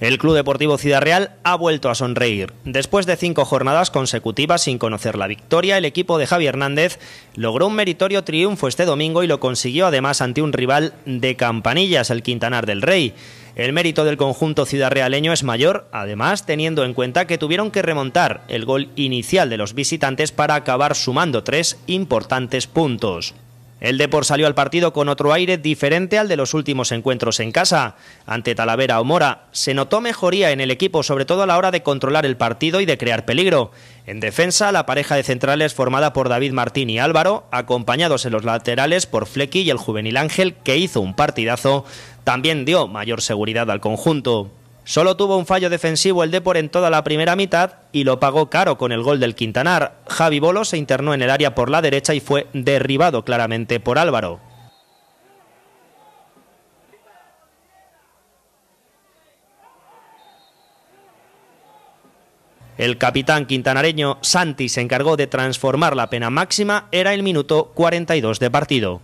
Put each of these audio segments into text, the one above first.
El Club Deportivo Ciudad Real ha vuelto a sonreír. Después de cinco jornadas consecutivas sin conocer la victoria, el equipo de Javi Hernández logró un meritorio triunfo este domingo y lo consiguió además ante un rival de campanillas, el Quintanar del Rey. El mérito del conjunto ciudadrealeño es mayor, además teniendo en cuenta que tuvieron que remontar el gol inicial de los visitantes para acabar sumando tres importantes puntos. El Depor salió al partido con otro aire diferente al de los últimos encuentros en casa. Ante Talavera o Mora se notó mejoría en el equipo, sobre todo a la hora de controlar el partido y de crear peligro. En defensa, la pareja de centrales formada por David Martín y Álvaro, acompañados en los laterales por Flecky y el juvenil Ángel, que hizo un partidazo, también dio mayor seguridad al conjunto. Solo tuvo un fallo defensivo el Depor en toda la primera mitad y lo pagó caro con el gol del Quintanar. Javi Bolo se internó en el área por la derecha y fue derribado claramente por Álvaro. El capitán quintanareño Santi se encargó de transformar la pena máxima, era el minuto 42 de partido.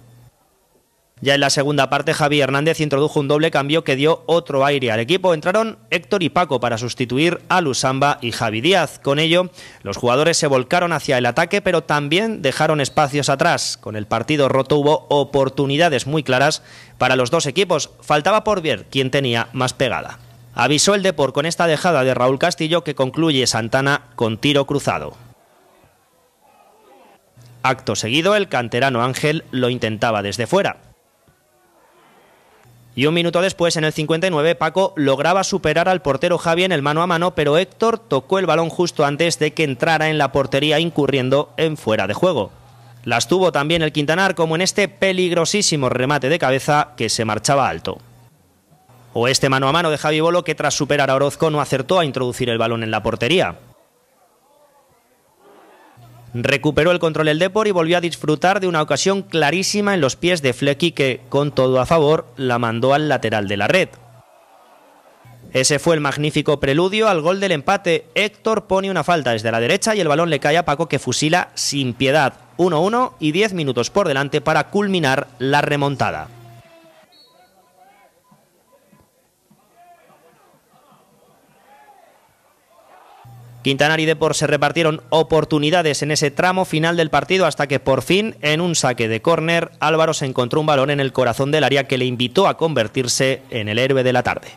Ya en la segunda parte, Javi Hernández introdujo un doble cambio que dio otro aire al equipo. Entraron Héctor y Paco para sustituir a Lusamba y Javi Díaz. Con ello, los jugadores se volcaron hacia el ataque, pero también dejaron espacios atrás. Con el partido roto hubo oportunidades muy claras para los dos equipos. Faltaba por ver quién tenía más pegada. Avisó el Depor con esta dejada de Raúl Castillo que concluye Santana con tiro cruzado. Acto seguido, el canterano Ángel lo intentaba desde fuera. Y un minuto después, en el 59, Paco lograba superar al portero Javi en el mano a mano, pero Héctor tocó el balón justo antes de que entrara en la portería, incurriendo en fuera de juego. Las tuvo también el Quintanar, como en este peligrosísimo remate de cabeza que se marchaba alto. O este mano a mano de Javi Bolo, que tras superar a Orozco no acertó a introducir el balón en la portería. Recuperó el control del Depor y volvió a disfrutar de una ocasión clarísima en los pies de Flecky que, con todo a favor, la mandó al lateral de la red. Ese fue el magnífico preludio al gol del empate. Héctor pone una falta desde la derecha y el balón le cae a Paco que fusila sin piedad. 1-1 y 10 minutos por delante para culminar la remontada. Quintanar y Depor se repartieron oportunidades en ese tramo final del partido hasta que por fin, en un saque de córner, Álvaro se encontró un balón en el corazón del área que le invitó a convertirse en el héroe de la tarde.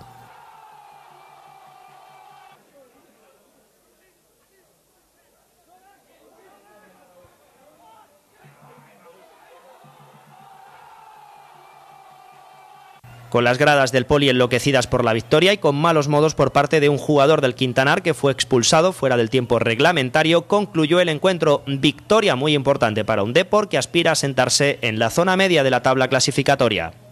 con las gradas del poli enloquecidas por la victoria y con malos modos por parte de un jugador del Quintanar que fue expulsado fuera del tiempo reglamentario, concluyó el encuentro. Victoria muy importante para un Depor que aspira a sentarse en la zona media de la tabla clasificatoria.